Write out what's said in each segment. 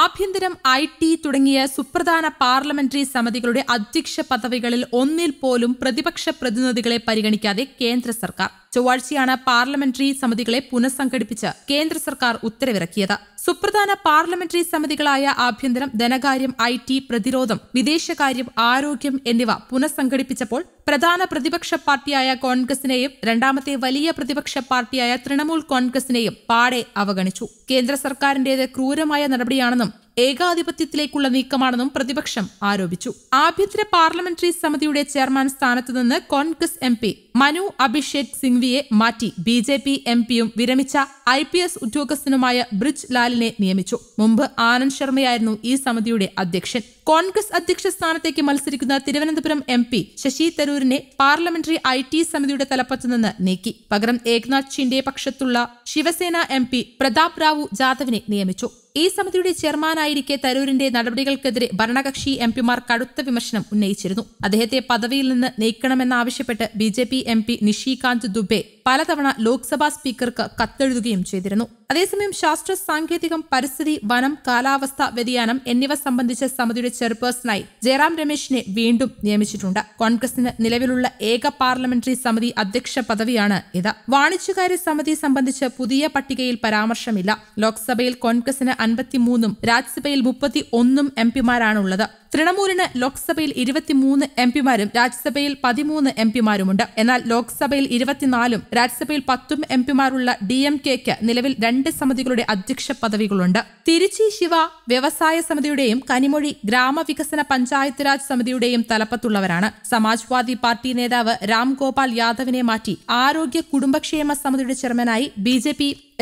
ആഭ്യന്തരം I T തുടങ്ങിയ സുപ്രധാന parliamentary സമിതികളുടെ അധ്യക്ഷ പദവികളിൽ ഒന്നിൽ പോലും പ്രതിപക്ഷ പ്രതിനിധികളെ പരിഗണിക്കാതെ കേന്ദ്ര സർക്കാർ ചൊവ്വാഴ്ചയാണ് പാർലമെന്ററി സമിതികളെ പുനഃസംഘടിപ്പിച്ച് കേന്ദ്ര സർക്കാർ ഉത്തരവിറക്കിയത് സുപ്രധാന പാർലമെന്ററി സമിതികളായ ആഭ്യന്തരം ധനകാര്യം ഐ ടി പ്രതിരോധം വിദേശകാര്യം ആരോഗ്യം എന്നിവ പുനഃസംഘടിപ്പിച്ചപ്പോൾ പ്രധാന പ്രതിപക്ഷ പാർട്ടിയായ കോൺഗ്രസിനെയും രണ്ടാമത്തെ വലിയ പ്രതിപക്ഷ പാർട്ടിയായ തൃണമൂൽ കോൺഗ്രസിനെയും പാടെ അവഗണിച്ചു കേന്ദ്ര സർക്കാരിന്റേത് ക്രൂരമായ നടപടിയാണെന്നും ഏകാധിപത്യത്തിലേക്കുള്ള നീക്കമാണെന്നും പ്രതിപക്ഷം ആരോപിച്ചു ആഭ്യന്തര പാർലമെന്ററി സമിതിയുടെ ചെയർമാൻ സ്ഥാനത്തുനിന്ന് നിന്ന് കോൺഗ്രസ് എം മനു അഭിഷേക് സിംഗ്വിയെ മാറ്റി ബി ജെ പി എം പിയും വിരമിച്ച ഐ പി എസ് ഉദ്യോഗസ്ഥനുമായ ബ്രിജ് ലാലിനെ നിയമിച്ചു മുമ്പ് ആനന്ദ് ശർമ്മയായിരുന്നു ഈ സമിതിയുടെ അധ്യക്ഷൻ കോൺഗ്രസ് അധ്യക്ഷ സ്ഥാനത്തേക്ക് മത്സരിക്കുന്ന തിരുവനന്തപുരം എം പി ശശി തരൂരിനെ പാർലമെന്ററി ഐ ടി സമിതിയുടെ തലപ്പത്തു നിന്ന് നീക്കി പകരം ഏക്നാഥ് ഷിൻഡെ പക്ഷത്തുള്ള ശിവസേന എം പി പ്രതാപ് റാവു ജാദവിനെ നിയമിച്ചു ഈ സമിതിയുടെ ചെയർമാനായിരിക്കെ തരൂരിന്റെ നടപടികൾക്കെതിരെ ഭരണകക്ഷി എം പിമാർ കടുത്ത വിമർശനം ഉന്നയിച്ചിരുന്നു അദ്ദേഹത്തെ പദവിയിൽ നിന്ന് നീക്കണമെന്നാവശ്യപ്പെട്ട് B J P M P Nishikant Dubey പലതവണ ലോക്സഭാ സ്പീക്കർക്ക് കത്തെഴുതുകയും ചെയ്തിരുന്നു അതേസമയം ശാസ്ത്ര സാങ്കേതികം പരിസ്ഥിതി വനം കാലാവസ്ഥ വ്യതിയാനം എന്നിവ സംബന്ധിച്ച സമിതിയുടെ ചെയർപേഴ്സണായി ജയറാം രമേശിനെ വീണ്ടും നിയമിച്ചിട്ടുണ്ട് കോൺഗ്രസിന് നിലവിലുള്ള ഏക പാർലമെന്ററി സമിതി അധ്യക്ഷ പദവിയാണ് ഇത് വാണിജ്യകാര്യ സമിതി സംബന്ധിച്ച് പുതിയ പട്ടികയിൽ പരാമർശമില്ല ലോക്സഭയിൽ കോൺഗ്രസിന് അൻപത്തിമൂന്നും രാജ്യസഭയിൽ മുപ്പത്തി ഒന്നും എം പിമാരാണുള്ളത് തൃണമൂലിന് ലോക്സഭയിൽ ഇരുപത്തിമൂന്ന് എം പിമാരും രാജ്യസഭയിൽ പതിമൂന്ന് എം പിമാരുമുണ്ട് എന്നാൽ ലോക്സഭയിൽ ഇരുപത്തിനാലും രാജ്യസഭയിൽ പത്തും എം പിമാരുള്ള ഡി എം കെക്ക് നിലവിൽ രണ്ട് സമിതികളുടെ അധ്യക്ഷ പദവികളുണ്ട് തിരുച്ചി ശിവ വ്യവസായ സമിതിയുടെയും കനിമൊഴി ഗ്രാമവികസന പഞ്ചായത്ത് രാജ് സമിതിയുടെയും തലപ്പത്തുള്ളവരാണ് സമാജ്വാദി പാർട്ടി നേതാവ് രാം ഗോപാൽ യാദവിനെ മാറ്റി ആരോഗ്യ കുടുംബക്ഷേമ സമിതിയുടെ ചെയർമാനായി B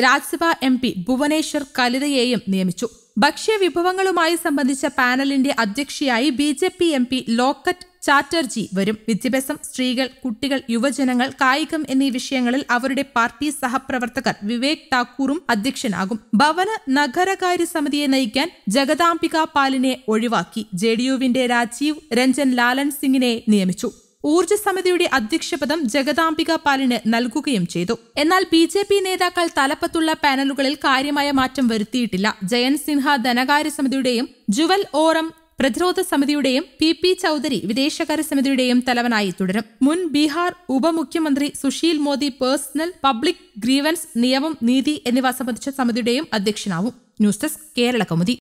Rajya Sabha M P Bhubaneswar കലിതയെയും നിയമിച്ചു ഭക്ഷ്യവിഭവങ്ങളുമായി സംബന്ധിച്ച പാനലിന്റെ അധ്യക്ഷയായി B J P M P Locket Chatterjee വരും വിദ്യാഭ്യാസം സ്ത്രീകൾ കുട്ടികൾ യുവജനങ്ങൾ കായികം എന്നീ വിഷയങ്ങളിൽ അവരുടെ പാർട്ടി സഹപ്രവർത്തകർ വിവേക് താക്കൂറും അധ്യക്ഷനാകും ഭവന നഗരകാര്യ സമിതിയെ നയിക്കാൻ ജഗദാംബിക പാലിനെ ഒഴിവാക്കി ജെ രാജീവ് രഞ്ജൻ ലാലൻ സിംഗിനെ നിയമിച്ചു ഊർജ്ജ സമിതിയുടെ അധ്യക്ഷപദം ജഗദാംബിക പാലിന് നൽകുകയും ചെയ്തു എന്നാൽ ബി ജെ പി നേതാക്കൾ തലപ്പത്തുള്ള പാനലുകളിൽ കാര്യമായ മാറ്റം വരുത്തിയിട്ടില്ല ജയൻ സിൻഹ ധനകാര്യ സമിതിയുടെയും ജുവൽ ഓറം പ്രതിരോധ സമിതിയുടെയും പി പി ചൌധരി വിദേശകാര്യ സമിതിയുടെയും തലവനായി തുടരും മുൻ ബീഹാർ ഉപമുഖ്യമന്ത്രി Sushil Modi personnel public grievances നിയമം നീതി എന്നിവ സംബന്ധിച്ച സമിതിയുടെയും അധ്യക്ഷനാവും ന്യൂസ് ഡെസ്ക് കേരള കൗമുദി